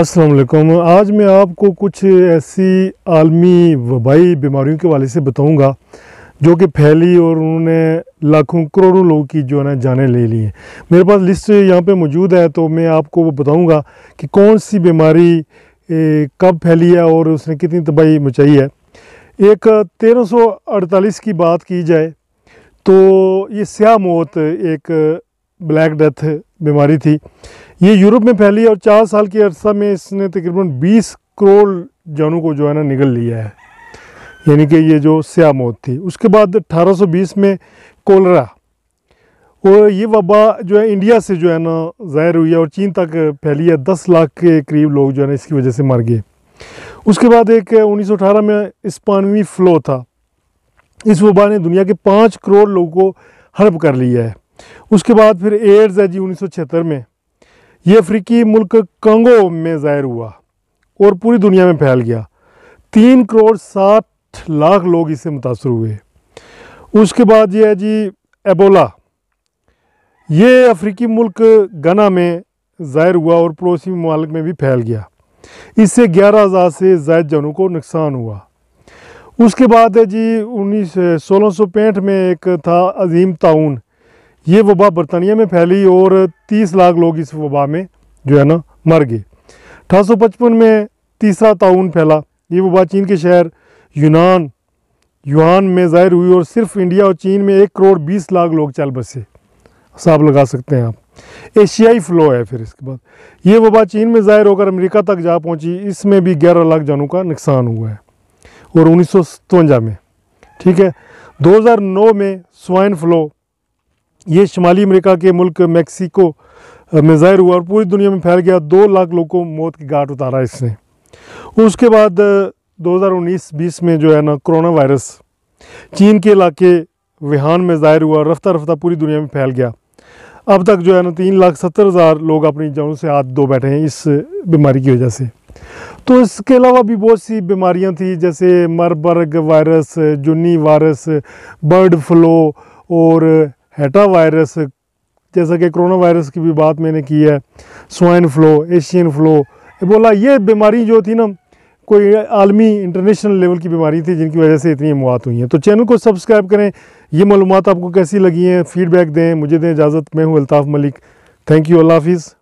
असलकुम आज मैं आपको कुछ ऐसी आलमी वबाई बीमारियों के वाले से बताऊंगा जो कि फैली और उन्होंने लाखों करोड़ों लोगों की जो है ना जाने ले ली हैं मेरे पास लिस्ट यहाँ पे मौजूद है तो मैं आपको बताऊंगा कि कौन सी बीमारी कब फैली है और उसने कितनी तबाही मचाई है एक 1348 की बात की जाए तो ये स्याह मौत एक ब्लैक डेथ बीमारी थी ये यूरोप में फैली और चार साल के अरसा में इसने तकरीबन 20 करोड़ जानों को जो है ना निगल लिया है यानी कि ये जो स्या मौत थी उसके बाद 1820 में कोलरा और ये वबा जो है इंडिया से जो है ना ज़ाहिर हुई है और चीन तक फैली है दस लाख के करीब लोग जो है ना इसकी वजह से मर गए उसके बाद एक 1918 में इस्पानवी फ्लो था इस वबा ने दुनिया के पाँच करोड़ लोगों को हड़प कर लिया है उसके बाद फिर एड्स है जी उन्नीस में ये अफ्रीकी मुल्क कंगो में ज़ाहिर हुआ और पूरी दुनिया में फैल गया तीन करोड़ साठ लाख लोग इससे मुतासर हुए उसके बाद ये है जी एबोला ये अफ्रीकी मुल्क गना में ज़ाहिर हुआ और पड़ोसी ममालिक में भी फैल गया इससे ग्यारह हज़ार से जायद जनों को नुकसान हुआ उसके बाद है जी उन्नीस सोलह सौ पैंठ में एक था अजीम ताउन ये वबा बरतानिया में फैली और 30 लाख लोग इस वबा में जो है ना मर गए अठारह में तीसरा ताउन फैला ये वबा चीन के शहर यूनान यूहान में ज़ाहिर हुई और सिर्फ इंडिया और चीन में एक करोड़ बीस लाख लोग चल बसे हिसाब लगा सकते हैं आप एशियाई फ्लो है फिर इसके बाद ये वबा चीन में ज़ाहिर होकर अमेरिका तक जा पहुंची इसमें भी ग्यारह लाख जानों का नुकसान हुआ है और उन्नीस में ठीक है 2009 में स्वाइन फ्लो ये शुमाली अमेरिका के मुल्क मेक्सिको में ज़ाहिर हुआ और पूरी दुनिया में फैल गया दो लाख लोग को मौत की घाट उतारा इसने उसके बाद 2019-20 में जो है ना कोरोना वायरस चीन के इलाके वेहान में ज़ाहिर हुआ रफ्तार रफ्तार पूरी दुनिया में फैल गया अब तक जो है ना तीन लाख सत्तर हज़ार लोग अपनी जानों से हाथ धो बैठे हैं इस बीमारी की वजह से तो इसके अलावा भी बहुत सी बीमारियां थी जैसे Marburg virus Junin virus bird flu और हेटा वायरस जैसा कि कोरोना वायरस की भी बात मैंने की है स्वाइन फ्लो एशियन फ्लो बोला ये बीमारी जो थी ना कोई आलमी इंटरनेशनल लेवल की बीमारी थी जिनकी वजह से इतनी मौत हुई हैं तो चैनल को सब्सक्राइब करें ये मालूम आपको कैसी लगी हैं फीडबैक दें मुझे दें इजाज़त मैं हूँ अल्ताफ़ मलिक थैंक यू अल्लाह हाफिज़